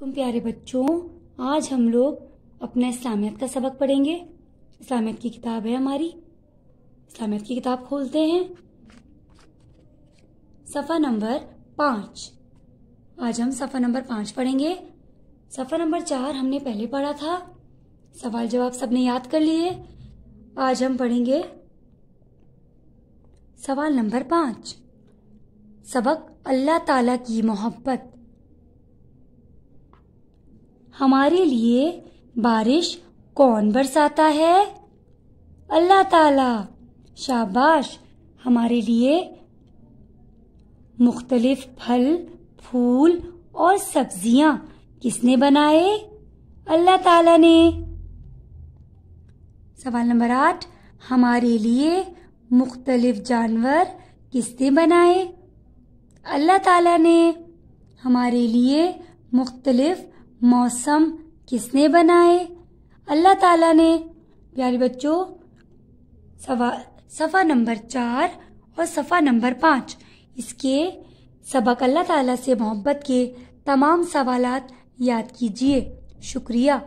कुम प्यारे बच्चों आज हम लोग अपने इस्लामियत का सबक पढ़ेंगे इस्लामियत की किताब है हमारी इस्लामियत की किताब खोलते हैं सफ़ा नंबर पाँच आज हम सफ़ा नंबर पाँच पढ़ेंगे सफ़ा नंबर चार हमने पहले पढ़ा था सवाल जवाब सबने याद कर लिए आज हम पढ़ेंगे सवाल नंबर पाँच सबक अल्लाह ताला की मोहब्बत हमारे लिए बारिश कौन बरसाता है अल्लाह ताला शाबाश हमारे लिए मुख्तलिफ फल फूल और सब्जियां किसने बनाए अल्लाह ताला ने सवाल नंबर आठ हमारे लिए मुख्तलिफ जानवर किसने बनाए अल्लाह ताला ने हमारे लिए मुख्तलिफ मौसम किसने बनाए अल्लाह ताला ने प्यारे बच्चों सफ़ा नंबर चार और सफ़ा नंबर पाँच इसके सबक अल्लाह ताला से मोहब्बत के तमाम सवाल याद कीजिए शुक्रिया